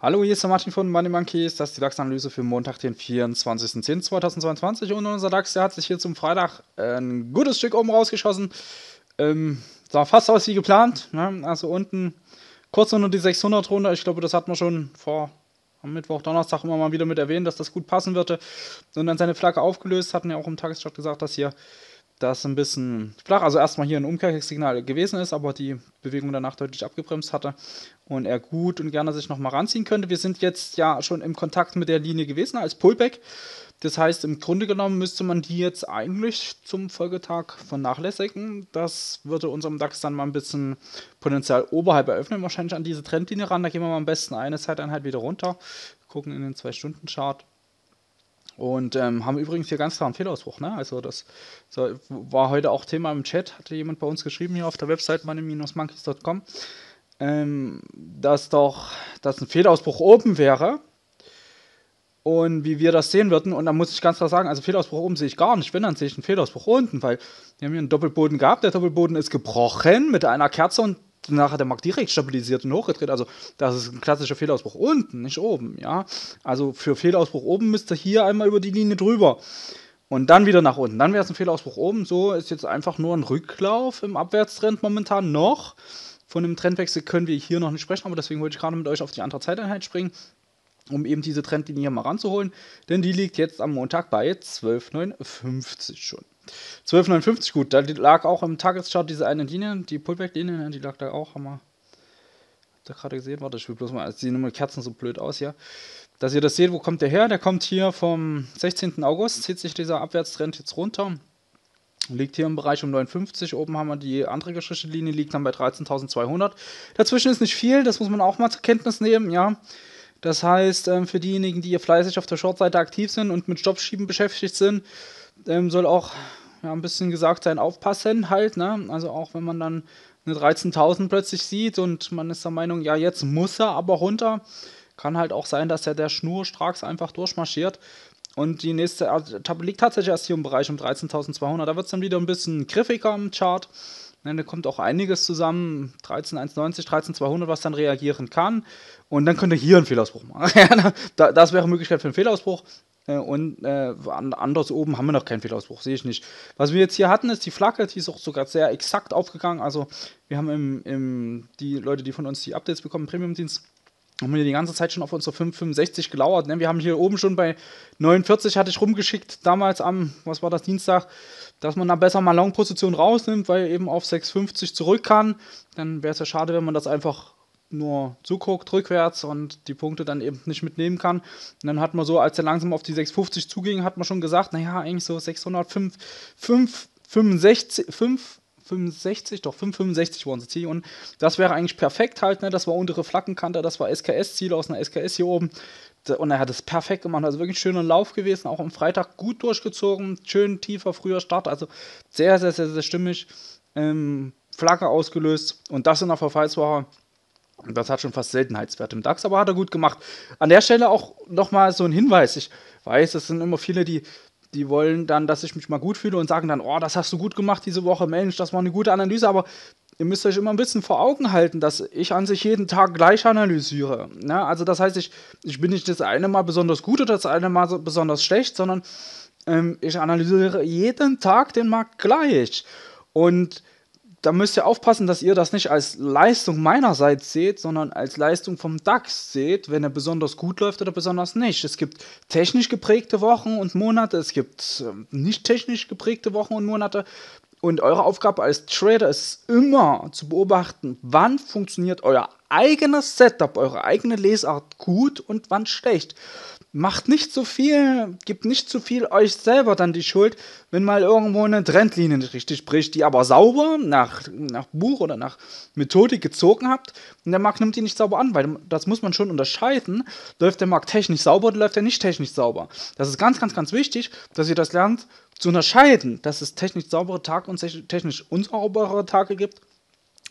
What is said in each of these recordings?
Hallo, hier ist der Martin von Money Monkeys, das ist die DAX-Analyse für Montag, den 24.10.2022 und unser DAX, der hat sich hier zum Freitag ein gutes Stück oben rausgeschossen. Ähm, sah fast aus wie geplant, ne? also unten kurz unter die 600-Runde, ich glaube, das hat man schon vor am Mittwoch, Donnerstag immer mal wieder mit erwähnt, dass das gut passen würde und dann seine Flagge aufgelöst, hatten ja auch im Tagesstart gesagt, dass hier das ein bisschen flach, also erstmal hier ein Umkehrsignal gewesen ist, aber die Bewegung danach deutlich abgebremst hatte und er gut und gerne sich nochmal ranziehen könnte. Wir sind jetzt ja schon im Kontakt mit der Linie gewesen als Pullback. Das heißt, im Grunde genommen müsste man die jetzt eigentlich zum Folgetag vernachlässigen. Das würde unserem DAX dann mal ein bisschen Potenzial oberhalb eröffnen, wahrscheinlich an diese Trendlinie ran. Da gehen wir mal am besten eine Zeiteinheit wieder runter, gucken in den 2-Stunden-Chart und ähm, haben übrigens hier ganz klar einen Fehlausbruch. Ne? Also das, war heute auch Thema im Chat, hatte jemand bei uns geschrieben hier auf der Website money-monkeys.com, ähm, dass doch dass ein Fehlausbruch oben wäre und wie wir das sehen würden. Und da muss ich ganz klar sagen, also Fehlausbruch oben sehe ich gar nicht. Wenn, dann sehe ich einen Fehlausbruch unten, weil wir haben hier einen Doppelboden gehabt. Der Doppelboden ist gebrochen mit einer Kerze und danach hat der Markt direkt stabilisiert und hochgedreht. Also das ist ein klassischer Fehlausbruch unten, nicht oben. Ja, also für Fehlausbruch oben müsst ihr hier einmal über die Linie drüber und dann wieder nach unten. Dann wäre es ein Fehlausbruch oben. So ist jetzt einfach nur ein Rücklauf im Abwärtstrend momentan noch. Von einem Trendwechsel können wir hier noch nicht sprechen, aber deswegen wollte ich gerade mit euch auf die andere Zeiteinheit springen, um eben diese Trendlinie mal ranzuholen, denn die liegt jetzt am Montag bei 12,59 schon. 12,59 gut. Da lag auch im Tageschart diese eine Linie, die Pullback-Linie, ne, die lag da auch. Haben wir da gerade gesehen. Warte, ich will bloß mal, sie nehmen Kerzen so blöd aus hier. Dass ihr das seht, wo kommt der her? Der kommt hier vom 16. August, zieht sich dieser Abwärtstrend jetzt runter. Liegt hier im Bereich um 59. Oben haben wir die andere gestrichelte Linie, liegt dann bei 13.200. Dazwischen ist nicht viel, das muss man auch mal zur Kenntnis nehmen, ja. Das heißt, ähm, für diejenigen, die hier fleißig auf der Shortseite aktiv sind und mit Stoppschieben beschäftigt sind, ähm, soll auch ja, ein bisschen gesagt sein, aufpassen halt, ne? Also auch wenn man dann eine 13.000 plötzlich sieht und man ist der Meinung, ja, jetzt muss er aber runter, kann halt auch sein, dass er der schnurstracks einfach durchmarschiert. Und die nächste also, Etappe liegt tatsächlich erst hier im Bereich um 13.200. Da wird es dann wieder ein bisschen griffiger im Chart. Ne, da kommt auch einiges zusammen, 13,190, 13,200, was dann reagieren kann. Und dann könnte hier ein Fehlausbruch machen. das wäre eine Möglichkeit für einen Fehlausbruch. Äh, und äh, anders oben haben wir noch keinen Fehlausbruch, sehe ich nicht. Was wir jetzt hier hatten, ist die Flagge, die ist auch sogar sehr exakt aufgegangen. Also wir haben im, im die Leute, die von uns die Updates bekommen, Premium-Dienst, haben wir die ganze Zeit schon auf unsere 565 gelauert. Ne? Wir haben hier oben schon bei 49 hatte ich rumgeschickt, damals am, was war das, Dienstag, dass man da besser mal Long-Position rausnimmt, weil eben auf 650 zurück kann. Dann wäre es ja schade, wenn man das einfach nur zuguckt rückwärts und die Punkte dann eben nicht mitnehmen kann. Und dann hat man so, als er langsam auf die 650 zuging, hat man schon gesagt, naja, eigentlich so 605, 5, 5, 65, doch 565 waren sie und das wäre eigentlich perfekt halt, ne? das war untere Flaggenkante, das war SKS-Ziel aus einer SKS hier oben und er hat es perfekt gemacht, also wirklich schöner Lauf gewesen, auch am Freitag gut durchgezogen, schön tiefer, früher Start, also sehr, sehr, sehr, sehr stimmig, ähm, Flagge ausgelöst und das in der Verfallswoche das hat schon fast Seltenheitswert im DAX, aber hat er gut gemacht. An der Stelle auch nochmal so ein Hinweis. Ich weiß, es sind immer viele, die, die wollen dann, dass ich mich mal gut fühle und sagen dann, oh, das hast du gut gemacht diese Woche, Mensch, das war eine gute Analyse, aber ihr müsst euch immer ein bisschen vor Augen halten, dass ich an sich jeden Tag gleich analysiere. Ja, ne? also das heißt, ich, ich bin nicht das eine Mal besonders gut oder das eine Mal besonders schlecht, sondern ähm, ich analysiere jeden Tag den Markt gleich. Und da müsst ihr aufpassen, dass ihr das nicht als Leistung meinerseits seht, sondern als Leistung vom DAX seht, wenn er besonders gut läuft oder besonders nicht. Es gibt technisch geprägte Wochen und Monate, es gibt ähm, nicht technisch geprägte Wochen und Monate. Und eure Aufgabe als Trader ist immer zu beobachten, wann funktioniert euer eigenes Setup, eure eigene Lesart gut und wann schlecht macht nicht so viel, gibt nicht so viel euch selber dann die Schuld, wenn mal irgendwo eine Trendlinie nicht richtig bricht, die aber sauber nach, nach Buch oder nach Methodik gezogen habt und der Markt nimmt die nicht sauber an, weil das muss man schon unterscheiden. Läuft der Markt technisch sauber oder läuft er nicht technisch sauber? Das ist ganz, ganz, ganz wichtig, dass ihr das lernt zu unterscheiden, dass es technisch saubere Tage und technisch unsaubere Tage gibt,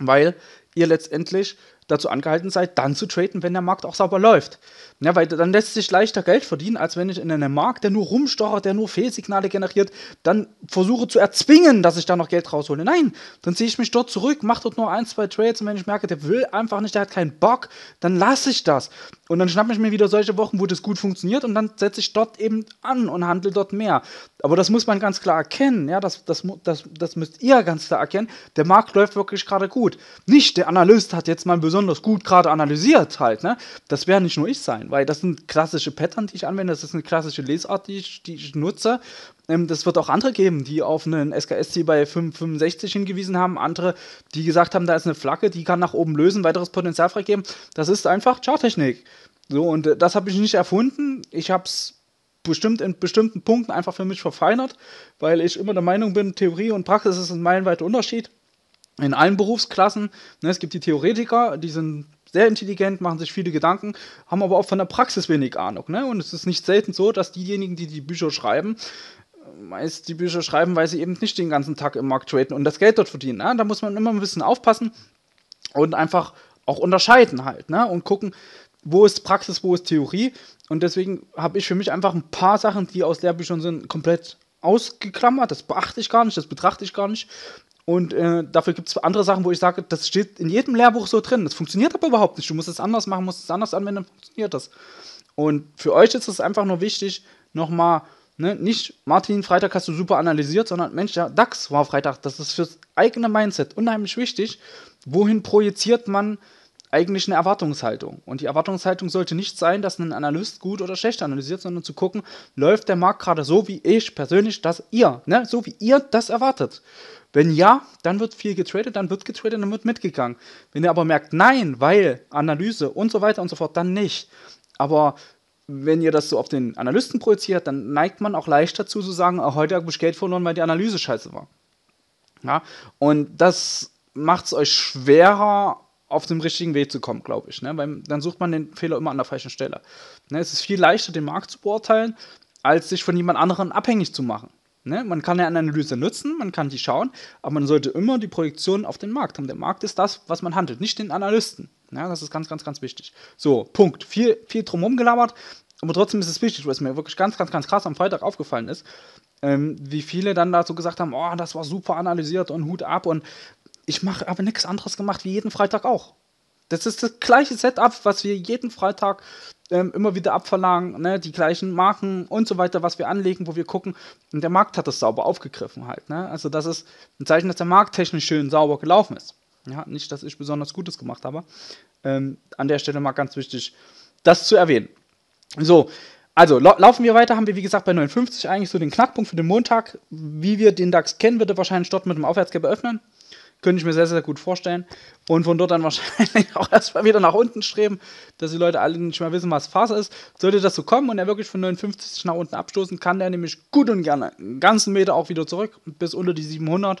weil ihr letztendlich dazu angehalten seid, dann zu traden, wenn der Markt auch sauber läuft. Ja, weil dann lässt sich leichter Geld verdienen, als wenn ich in einem Markt, der nur rumstochert, der nur Fehlsignale generiert, dann versuche zu erzwingen, dass ich da noch Geld raushole. Nein, dann ziehe ich mich dort zurück, mache dort nur ein, zwei Trades und wenn ich merke, der will einfach nicht, der hat keinen Bock, dann lasse ich das. Und dann schnappe ich mir wieder solche Wochen, wo das gut funktioniert und dann setze ich dort eben an und handle dort mehr. Aber das muss man ganz klar erkennen, ja, das, das, das, das müsst ihr ganz klar erkennen. Der Markt läuft wirklich gerade gut. Nicht der Analyst hat jetzt mal ein besonders gut gerade analysiert halt, ne? Das wäre nicht nur ich sein, weil das sind klassische Pattern, die ich anwende, das ist eine klassische Lesart, die ich, die ich nutze. Ähm, das wird auch andere geben, die auf einen SKSC bei 565 hingewiesen haben, andere, die gesagt haben, da ist eine Flagge, die kann nach oben lösen, weiteres Potenzial freigeben. Das ist einfach Charttechnik. So, und äh, das habe ich nicht erfunden. Ich habe es bestimmt in bestimmten Punkten einfach für mich verfeinert, weil ich immer der Meinung bin, Theorie und Praxis ist ein meilenweiter Unterschied in allen Berufsklassen. Ne, es gibt die Theoretiker, die sind sehr intelligent, machen sich viele Gedanken, haben aber auch von der Praxis wenig Ahnung. Ne? Und es ist nicht selten so, dass diejenigen, die die Bücher schreiben, meist die Bücher schreiben, weil sie eben nicht den ganzen Tag im Markt traden und das Geld dort verdienen. Ne? Da muss man immer ein bisschen aufpassen und einfach auch unterscheiden halt ne? und gucken, wo ist Praxis, wo ist Theorie. Und deswegen habe ich für mich einfach ein paar Sachen, die aus Lehrbüchern sind, komplett ausgeklammert. Das beachte ich gar nicht, das betrachte ich gar nicht. Und äh, dafür gibt es andere Sachen, wo ich sage, das steht in jedem Lehrbuch so drin. Das funktioniert aber überhaupt nicht. Du musst es anders machen, musst es anders anwenden, dann funktioniert das. Und für euch ist es einfach nur wichtig, nochmal, ne, nicht Martin, Freitag hast du super analysiert, sondern Mensch, ja, DAX war Freitag. Das ist fürs eigene Mindset unheimlich wichtig. Wohin projiziert man eigentlich eine Erwartungshaltung? Und die Erwartungshaltung sollte nicht sein, dass ein Analyst gut oder schlecht analysiert, sondern zu gucken, läuft der Markt gerade so, wie ich persönlich, dass ihr, ne, so wie ihr das erwartet. Wenn ja, dann wird viel getradet, dann wird getradet, dann wird mitgegangen. Wenn ihr aber merkt, nein, weil Analyse und so weiter und so fort, dann nicht. Aber wenn ihr das so auf den Analysten projiziert, dann neigt man auch leicht dazu zu sagen, oh, heute habe ich Geld verloren, weil die Analyse scheiße war. Ja? Und das macht es euch schwerer, auf dem richtigen Weg zu kommen, glaube ich. Ne? Weil dann sucht man den Fehler immer an der falschen Stelle. Ne? Es ist viel leichter, den Markt zu beurteilen, als sich von jemand anderem abhängig zu machen. Ne? Man kann eine Analyse nutzen, man kann die schauen, aber man sollte immer die Projektion auf den Markt haben. Der Markt ist das, was man handelt, nicht den Analysten. Ja, das ist ganz, ganz, ganz wichtig. So, Punkt. Viel, viel drumherum gelabert, aber trotzdem ist es wichtig, was mir wirklich ganz, ganz, ganz krass am Freitag aufgefallen ist, ähm, wie viele dann dazu gesagt haben, oh, das war super analysiert und Hut ab und ich habe nichts anderes gemacht wie jeden Freitag auch. Das ist das gleiche Setup, was wir jeden Freitag ähm, immer wieder abverlangen, ne? die gleichen Marken und so weiter, was wir anlegen, wo wir gucken. Und der Markt hat das sauber aufgegriffen halt. Ne? Also das ist ein Zeichen, dass der Markt technisch schön sauber gelaufen ist. Ja, nicht, dass ich besonders Gutes gemacht habe. Ähm, an der Stelle mal ganz wichtig, das zu erwähnen. So, also la laufen wir weiter, haben wir wie gesagt bei 59 eigentlich so den Knackpunkt für den Montag. Wie wir den DAX kennen, wird er wahrscheinlich dort mit dem Aufwärtsgap öffnen. Könnte ich mir sehr, sehr gut vorstellen. Und von dort dann wahrscheinlich auch erstmal wieder nach unten streben, dass die Leute alle nicht mehr wissen, was Phase ist. Sollte das so kommen und er wirklich von 59 nach unten abstoßen, kann der nämlich gut und gerne einen ganzen Meter auch wieder zurück, bis unter die 700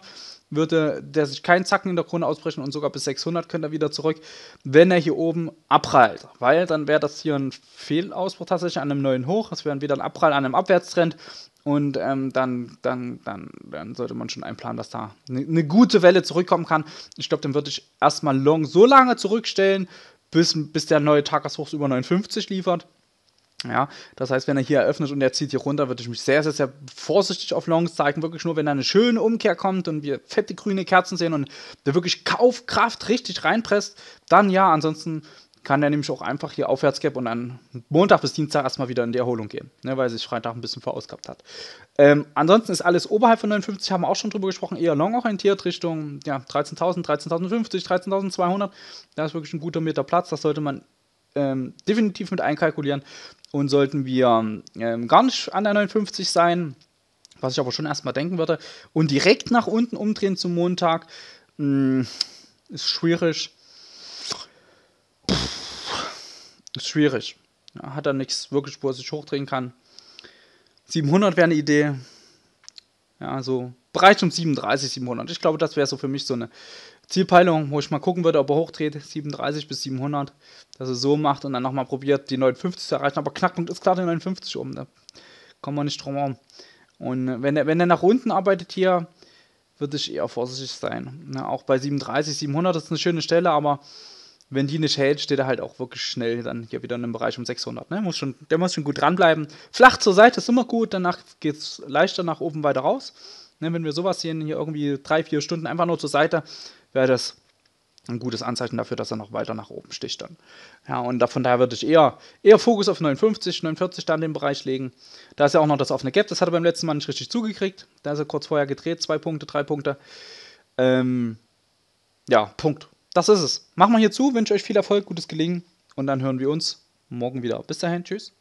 würde der sich keinen Zacken in der Krone ausbrechen und sogar bis 600 könnte er wieder zurück, wenn er hier oben abprallt. Weil dann wäre das hier ein Fehlausbruch tatsächlich an einem neuen Hoch. Das wäre wieder ein Abprall an einem Abwärtstrend und ähm, dann, dann, dann, dann sollte man schon einplanen, dass da eine ne gute Welle zurückkommen kann. Ich glaube, dann würde ich erstmal Long so lange zurückstellen, bis, bis der neue Tageshochs über 59 liefert. Ja, das heißt, wenn er hier eröffnet und er zieht hier runter, würde ich mich sehr, sehr, sehr vorsichtig auf Longs zeigen. Wirklich nur, wenn da eine schöne Umkehr kommt und wir fette grüne Kerzen sehen und der wirklich Kaufkraft richtig reinpresst, dann ja. Ansonsten kann er nämlich auch einfach hier aufwärts gehen und dann Montag bis Dienstag erstmal wieder in die Erholung gehen, ne, weil sich Freitag ein bisschen verausgabt hat. Ähm, ansonsten ist alles oberhalb von 59, haben wir auch schon drüber gesprochen, eher longorientiert Richtung ja, 13.000, 13.050, 13.200. Da ist wirklich ein guter Meter Platz, das sollte man ähm, definitiv mit einkalkulieren. Und sollten wir ähm, gar nicht an der 59 sein, was ich aber schon erstmal denken würde, und direkt nach unten umdrehen zum Montag, mh, hm, ist schwierig Ist schwierig. Ja, hat er nichts wirklich, wo er sich hochdrehen kann. 700 wäre eine Idee. Ja, so Bereich um 37, 700. Ich glaube, das wäre so für mich so eine Zielpeilung, wo ich mal gucken würde, ob er hochdreht, 37 bis 700, dass er so macht und dann nochmal probiert, die 59 zu erreichen. Aber Knackpunkt ist klar die 59 oben, da ne? kommen wir nicht drum herum. Und äh, wenn er, wenn er nach unten arbeitet hier, würde ich eher vorsichtig sein. Ja, ne? auch bei 37, 700 ist eine schöne Stelle, aber wenn die nicht hält, steht er halt auch wirklich schnell dann hier wieder in einem Bereich um 600. Ne? Muss schon, der muss schon gut dranbleiben. Flach zur Seite ist immer gut, danach geht es leichter nach oben weiter raus. Ne? Wenn wir sowas sehen, hier irgendwie drei, vier Stunden einfach nur zur Seite, wäre das ein gutes Anzeichen dafür, dass er noch weiter nach oben sticht dann. Ja, und von daher würde ich eher, eher Fokus auf 59, 49 da in den Bereich legen. Da ist ja auch noch das offene Gap, das hat er beim letzten Mal nicht richtig zugekriegt. Da ist er kurz vorher gedreht, zwei Punkte, drei Punkte. Ähm, ja, Punkt das ist es. Machen wir hier zu, wünsche euch viel Erfolg, gutes Gelingen und dann hören wir uns morgen wieder. Bis dahin, tschüss.